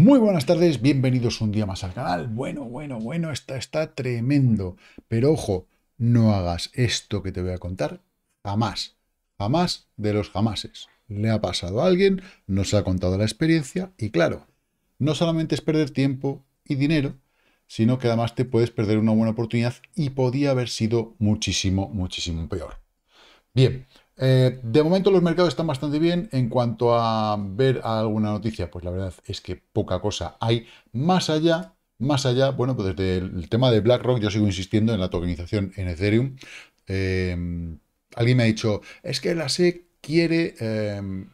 Muy buenas tardes, bienvenidos un día más al canal. Bueno, bueno, bueno, está, está tremendo. Pero ojo, no hagas esto que te voy a contar jamás. Jamás de los jamases. Le ha pasado a alguien, nos ha contado la experiencia y claro, no solamente es perder tiempo y dinero, sino que además te puedes perder una buena oportunidad y podía haber sido muchísimo, muchísimo peor. Bien, eh, de momento los mercados están bastante bien. En cuanto a ver alguna noticia, pues la verdad es que poca cosa hay. Más allá, más allá, bueno, pues desde el tema de BlackRock yo sigo insistiendo en la tokenización en Ethereum. Em, alguien me ha dicho, es que la SEC quiere... Em,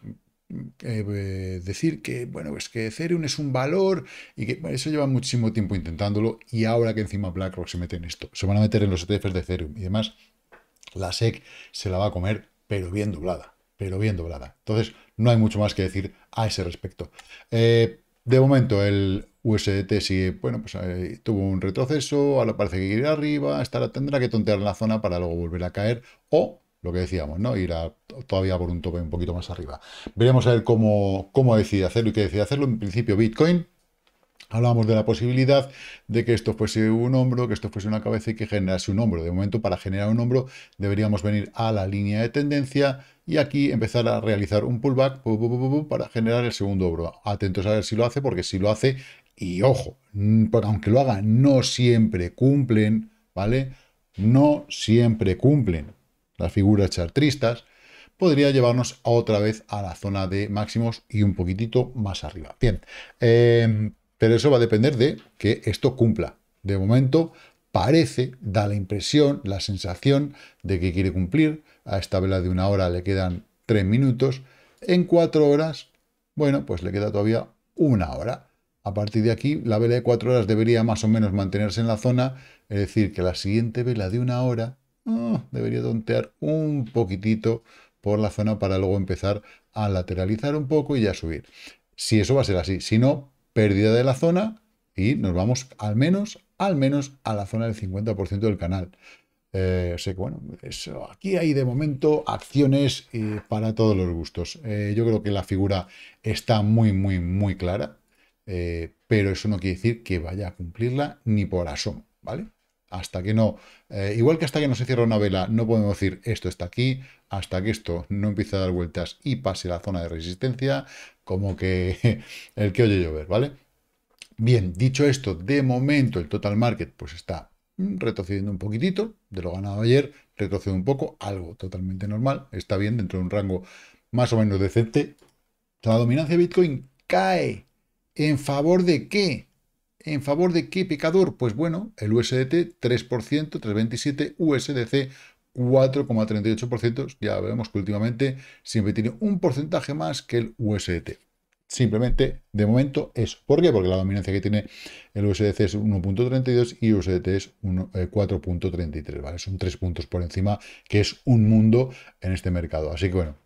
eh, decir que, bueno, es que Ethereum es un valor y que eso lleva muchísimo tiempo intentándolo y ahora que encima BlackRock se mete en esto, se van a meter en los ETFs de Ethereum y demás, la SEC se la va a comer pero bien doblada, pero bien doblada. Entonces, no hay mucho más que decir a ese respecto. Eh, de momento, el USDT sigue, bueno, pues eh, tuvo un retroceso, ahora parece que irá arriba, estará, tendrá que tontear la zona para luego volver a caer, o lo que decíamos, ¿no? Ir todavía por un tope un poquito más arriba. Veremos a ver cómo, cómo decide hacerlo y qué decide hacerlo. En principio, Bitcoin hablamos de la posibilidad de que esto fuese un hombro, que esto fuese una cabeza y que generase un hombro. De momento, para generar un hombro, deberíamos venir a la línea de tendencia y aquí empezar a realizar un pullback para generar el segundo hombro. Atentos a ver si lo hace, porque si lo hace, y ojo, aunque lo haga, no siempre cumplen, ¿vale? No siempre cumplen las figuras chartristas podría llevarnos otra vez a la zona de máximos y un poquitito más arriba. Bien, eh, pero eso va a depender de que esto cumpla. De momento, parece, da la impresión, la sensación de que quiere cumplir. A esta vela de una hora le quedan tres minutos. En cuatro horas, bueno, pues le queda todavía una hora. A partir de aquí, la vela de cuatro horas debería más o menos mantenerse en la zona, es decir, que la siguiente vela de una hora ah, debería tontear un poquitito por la zona para luego empezar a lateralizar un poco y a subir. Si eso va a ser así, si no, pérdida de la zona y nos vamos al menos, al menos a la zona del 50% del canal. Eh, que bueno, eso, aquí hay de momento acciones eh, para todos los gustos. Eh, yo creo que la figura está muy, muy, muy clara, pero eso no quiere decir que vaya a cumplirla ni por asomo, ¿vale? Hasta que no, eh, igual que hasta que no se cierra una vela, no podemos decir esto está aquí, hasta que esto no empiece a dar vueltas y pase la zona de resistencia, como que el que oye llover, ¿vale? Bien, dicho esto, de momento el total market pues está retrocediendo un poquitito, de lo ganado ayer, retrocede un poco, algo totalmente normal, está bien dentro de un rango más o menos decente. La dominancia de Bitcoin cae en favor de qué? ¿En favor de qué picador? Pues bueno, el USDT 3%, 3,27, USDC 4,38%. Ya vemos que últimamente siempre tiene un porcentaje más que el USDT. Simplemente, de momento, eso. ¿Por qué? Porque la dominancia que tiene el USDC es 1.32 y USDT es 4.33, eh, ¿vale? Son tres puntos por encima, que es un mundo en este mercado. Así que, bueno,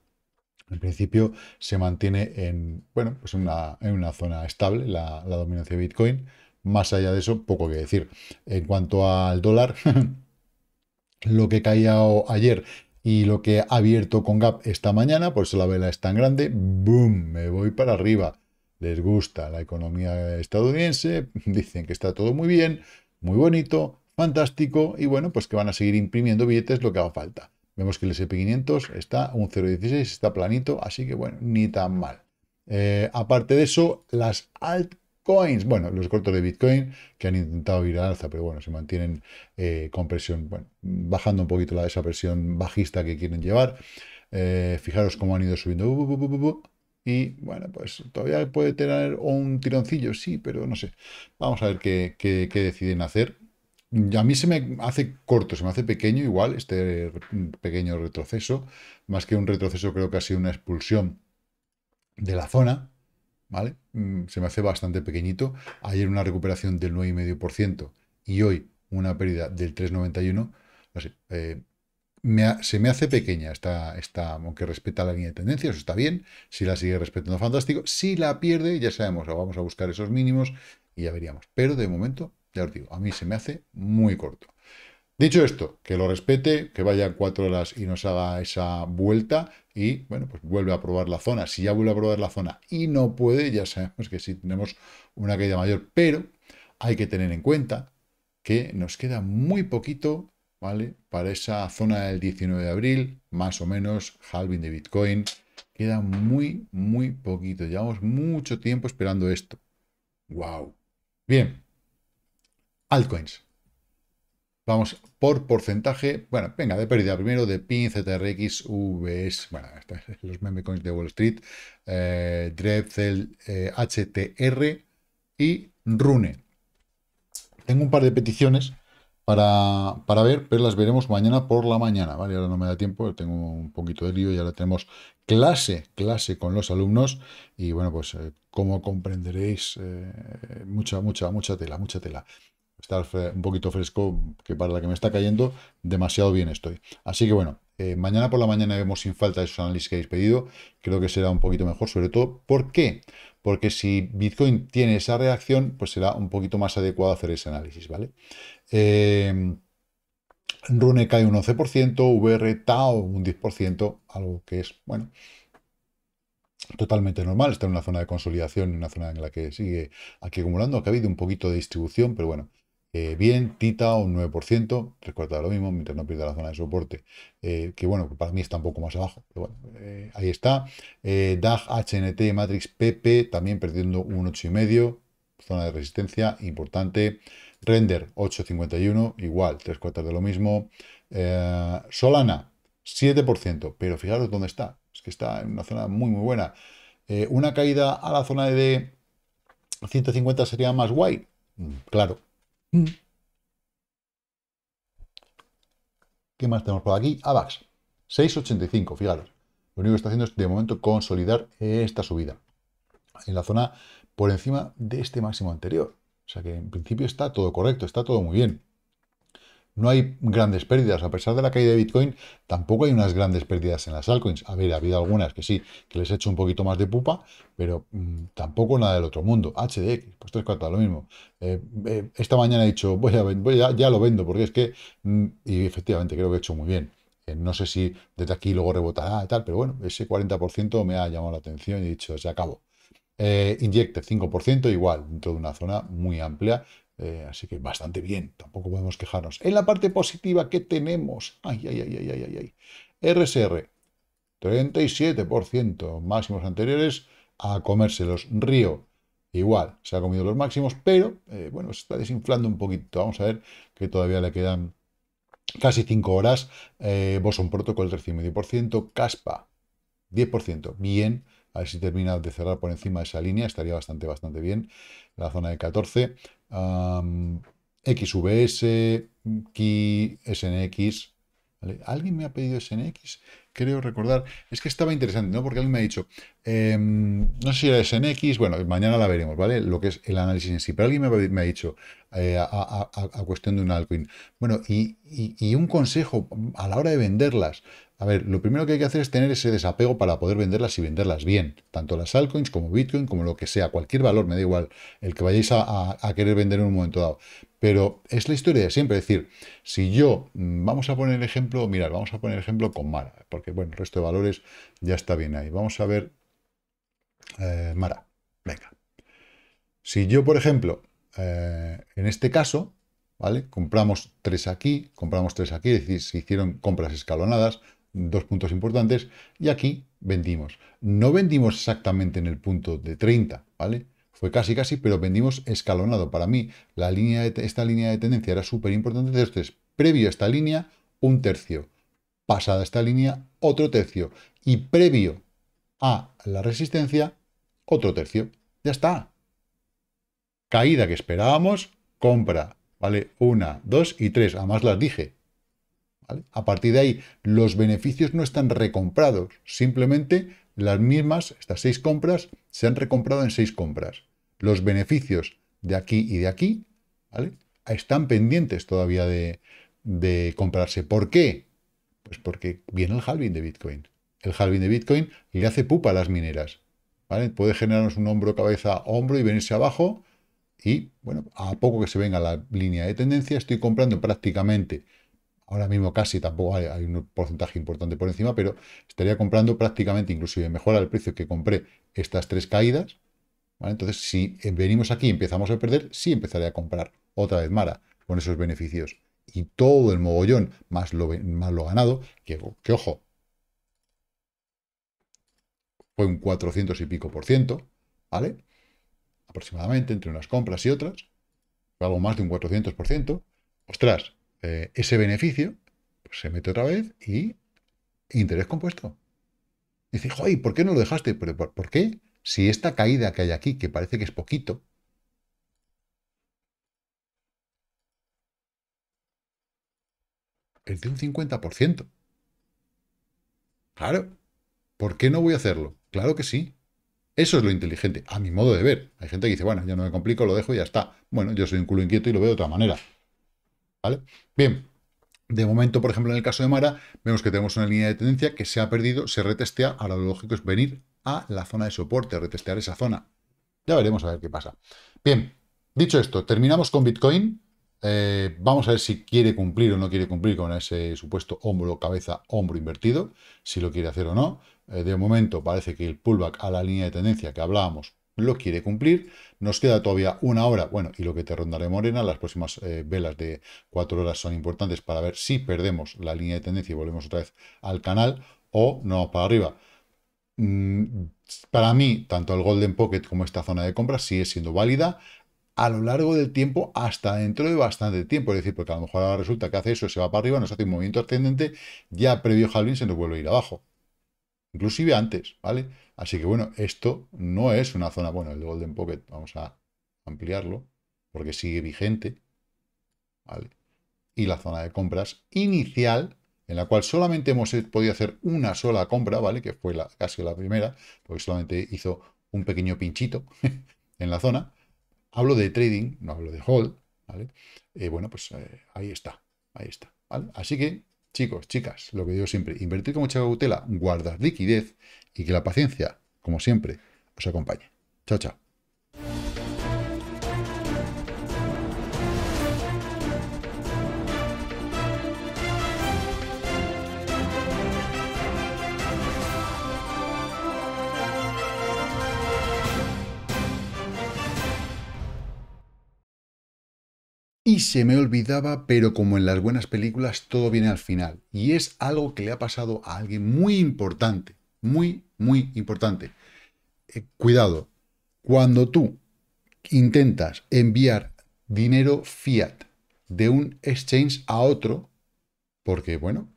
en principio se mantiene en, bueno, pues una, en una zona estable la, la dominancia de Bitcoin. Más allá de eso, poco que decir. En cuanto al dólar, lo que caía ayer y lo que ha abierto con Gap esta mañana, por eso la vela es tan grande, ¡boom! Me voy para arriba. Les gusta la economía estadounidense, dicen que está todo muy bien, muy bonito, fantástico, y bueno, pues que van a seguir imprimiendo billetes lo que haga falta. Vemos que el SP500 está un 0,16, está planito, así que bueno, ni tan mal. Eh, aparte de eso, las alt bueno, los cortos de Bitcoin que han intentado ir al alza, pero bueno, se mantienen eh, con presión, bueno, bajando un poquito esa presión bajista que quieren llevar. Eh, fijaros cómo han ido subiendo. y bueno, pues todavía puede tener un tironcillo, sí, pero no sé. Vamos a ver qué, qué deciden hacer. A mí se me hace corto, se me hace pequeño igual este pequeño retroceso. Más que un retroceso creo que ha sido una expulsión de la zona, ¿vale? Mm, se me hace bastante pequeñito. Ayer una recuperación del 9,5% y hoy una pérdida del 3,91%. Eh, se me hace pequeña esta, esta, aunque respeta la línea de tendencia, eso está bien. Si la sigue respetando, fantástico. Si la pierde, ya sabemos, vamos a buscar esos mínimos y ya veríamos. Pero de momento, ya os digo, a mí se me hace muy corto. Dicho esto, que lo respete, que vayan cuatro horas y nos haga esa vuelta y, bueno, pues vuelve a probar la zona. Si ya vuelve a probar la zona y no puede, ya sabemos que sí tenemos una caída mayor, pero hay que tener en cuenta que nos queda muy poquito, ¿vale? Para esa zona del 19 de abril, más o menos, halving de Bitcoin, queda muy, muy poquito. Llevamos mucho tiempo esperando esto. ¡Wow! Bien, altcoins. Vamos por porcentaje, bueno, venga, de pérdida primero de PIN, ZRX, VS, bueno, los meme coins de Wall Street, eh, HTR eh, y Rune. Tengo un par de peticiones para, ver, pero las veremos mañana por la mañana, ¿vale? Ahora no me da tiempo, tengo un poquito de lío y ahora tenemos clase, clase con los alumnos y bueno, pues eh, como comprenderéis, eh, mucha, mucha, mucha tela, mucha tela estar un poquito fresco, que para la que me está cayendo, demasiado bien estoy. Así que bueno, eh, mañana por la mañana vemos sin falta esos análisis que habéis pedido. Creo que será un poquito mejor, sobre todo. ¿Por qué? Porque si Bitcoin tiene esa reacción, pues será un poquito más adecuado hacer ese análisis, ¿vale? Eh, Rune cae un 11%, VR TAO un 10%, algo que es, bueno, totalmente normal, está en una zona de consolidación, en una zona en la que sigue aquí acumulando, que ha habido un poquito de distribución, pero bueno, eh, bien, Tita un 9%, tres cuartas de lo mismo, mientras no pierda la zona de soporte, eh, que bueno, para mí está un poco más abajo, pero bueno, eh, ahí está. DAG, HNT, Matrix, PP, también perdiendo un 8,5, zona de resistencia importante. Render, 8,51, igual, tres cuartas de lo mismo. Solana, 7%, pero fijaros dónde está, es que está en una zona muy, muy buena. una caída a la zona de 150 sería más guay, mm, claro, ¿Qué más tenemos por aquí? AVAX, 6,85, fijaros. Lo único que está haciendo es, de momento, consolidar esta subida. En la zona por encima de este máximo anterior. O sea que, en principio, está todo correcto, está todo muy bien. No hay grandes pérdidas. A pesar de la caída de Bitcoin, tampoco hay unas grandes pérdidas en las altcoins. A ver, ha habido algunas que sí, que les he hecho un poquito más de pupa, pero mm, tampoco nada del otro mundo. HDX, pues tres cuartos, lo mismo. Eh, eh, esta mañana he dicho, voy a, voy ya lo vendo, porque es que, mm, y efectivamente creo que he hecho muy bien. Eh, no sé si desde aquí luego rebotará y tal, pero bueno, ese 40% me ha llamado la atención y he dicho, se acabó. Eh, 5% igual, dentro de una zona muy amplia eh, así que bastante bien, tampoco podemos quejarnos. En la parte positiva, que tenemos? Ay, ay, ay, ay, ay, ay. RSR, 37%, máximos anteriores a comérselos. Río, igual, se ha comido los máximos, pero eh, bueno, se está desinflando un poquito. Vamos a ver que todavía le quedan casi 5 horas. Eh, Boson Protocol, ciento Caspa, 10%. Bien, a ver si termina de cerrar por encima de esa línea, estaría bastante, bastante bien. La zona de 14. XVS, SNX. ¿Alguien me ha pedido SNX? Creo recordar. Es que estaba interesante, ¿no? Porque alguien me ha dicho, em, no sé si era SNX, bueno, mañana la veremos, ¿vale? Lo que es el análisis en sí. Pero alguien me ha dicho, eh, a, cuestión de un altcoin. Bueno, y, un consejo a la hora de venderlas. A ver, lo primero que hay que hacer es tener ese desapego para poder venderlas y venderlas bien. Tanto las altcoins como Bitcoin, como lo que sea, cualquier valor, me da igual, el que vayáis a, querer vender en un momento dado. Pero es la historia de siempre, es decir, si yo, mm, vamos a poner el ejemplo, mirad, vamos a poner el ejemplo con Mara, porque bueno, el resto de valores ya está bien ahí. Vamos a ver, eh, Mara, venga. Si yo, por ejemplo, eh, en este caso, ¿vale? Compramos tres aquí, compramos tres aquí, es decir, se hicieron compras escalonadas, dos puntos importantes, y aquí vendimos. No vendimos exactamente en el punto de 30, ¿vale? Fue casi casi, pero vendimos escalonado. Para mí, la línea esta línea de tendencia era súper importante. Entonces, previo a esta línea, un tercio. Pasada esta línea, otro tercio. Y previo a la resistencia, otro tercio. Ya está. Caída que esperábamos, compra, ¿vale? Una, dos y tres, además las dije. A partir de ahí, los beneficios no están recomprados, simplemente las mismas, estas seis compras, se han recomprado en seis compras. Los beneficios de aquí y de aquí, Están pendientes todavía de, comprarse. ¿Por qué? Pues porque viene el halving de Bitcoin. El halving de Bitcoin le hace pupa a las mineras. Puede generarnos un hombro, cabeza, hombro y venirse abajo y bueno, a poco que se venga la línea de tendencia, estoy comprando prácticamente, ahora mismo casi tampoco hay, un porcentaje importante por encima, pero estaría comprando prácticamente, inclusive mejor el precio que compré estas tres caídas. Entonces, si venimos aquí y empezamos a perder, sí empezaré a comprar otra vez Mara con esos beneficios. Y todo el mogollón, más lo, más lo ganado, que, que ojo, fue un 400 y pico por ciento, ¿vale? aproximadamente entre unas compras y otras, algo más de un 400%, ostras, eh, ese beneficio pues se mete otra vez y interés compuesto. Dice, joder, ¿por qué no lo dejaste? por, por, qué? Si esta caída que hay aquí, que parece que es poquito, es de un 50%. Claro, ¿por qué no voy a hacerlo? Claro que sí. Eso es lo inteligente, a mi modo de ver. Hay gente que dice, bueno, ya no me complico, lo dejo y ya está. Bueno, yo soy un culo inquieto y lo veo de otra manera. ¿Vale? Bien, de momento, por ejemplo, en el caso de Mara, vemos que tenemos una línea de tendencia que se ha perdido, se retestea. Ahora lo lógico es venir a la zona de soporte, retestear esa zona. Ya veremos a ver qué pasa. Bien, dicho esto, terminamos con Bitcoin. Eh, vamos a ver si quiere cumplir o no quiere cumplir con ese supuesto hombro, cabeza, hombro invertido, si lo quiere hacer o no. Eh, de momento parece que el pullback a la línea de tendencia que hablábamos lo quiere cumplir. Nos queda todavía una hora, bueno, y lo que te rondaré morena, las próximas eh, velas de cuatro horas son importantes para ver si perdemos la línea de tendencia y volvemos otra vez al canal o no para arriba. Mm, para mí, tanto el Golden Pocket como esta zona de compra sigue siendo válida a lo largo del tiempo hasta dentro de bastante tiempo. Es decir, porque a lo mejor ahora resulta que hace eso, se va para arriba, nos hace un movimiento ascendente, ya previo halving se nos vuelve a ir abajo inclusive antes, ¿vale? Así que bueno, esto no es una zona, bueno, el Golden Pocket, vamos a ampliarlo, porque sigue vigente, ¿vale? Y la zona de compras inicial, en la cual solamente hemos podido hacer una sola compra, ¿vale? Que fue la, casi la primera, porque solamente hizo un pequeño pinchito en la zona. Hablo de trading, no hablo de hold, ¿vale? Eh, bueno, pues eh, ahí está, ahí está, ¿vale? Así que Chicos, chicas, lo que digo siempre, invertir con mucha cautela, guardar liquidez y que la paciencia, como siempre, os acompañe. Chao, chao. se me olvidaba, pero como en las buenas películas todo viene al final. Y es algo que le ha pasado a alguien muy importante, muy, muy importante. Eh, cuidado, cuando tú intentas enviar dinero fiat de un exchange a otro, porque bueno,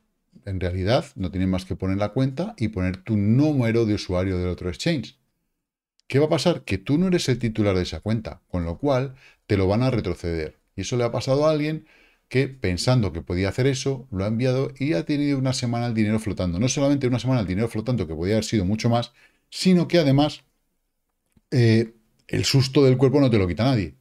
en realidad no tienes más que poner la cuenta y poner tu número de usuario del otro exchange. ¿Qué va a pasar? Que tú no eres el titular de esa cuenta, con lo cual te lo van a retroceder. Y eso le ha pasado a alguien que pensando que podía hacer eso, lo ha enviado y ha tenido una semana el dinero flotando. No solamente una semana el dinero flotando, que podía haber sido mucho más, sino que además eh, el susto del cuerpo no te lo quita nadie.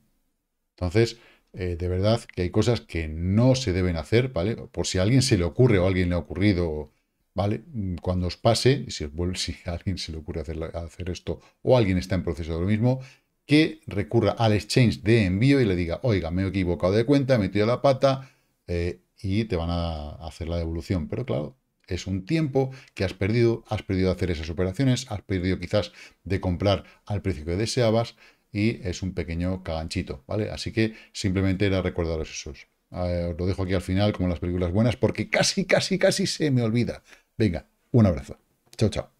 Entonces, eh, de verdad que hay cosas que no se deben hacer, ¿vale? Por si a alguien se le ocurre o a alguien le ha ocurrido, ¿vale? Cuando os pase, si, si a alguien se le ocurre hacer, hacer esto o alguien está en proceso de lo mismo, que recurra al exchange de envío y le diga, oiga, me he equivocado de cuenta, he metido la pata eh, y te van a hacer la devolución. Pero claro, es un tiempo que has perdido, has perdido hacer esas operaciones, has perdido quizás de comprar al precio que deseabas y es un pequeño caganchito, ¿vale? Así que simplemente era recordaros esos. os lo dejo aquí al final, como las películas buenas, porque casi, casi, casi se me olvida. Venga, un abrazo. Chao, chao.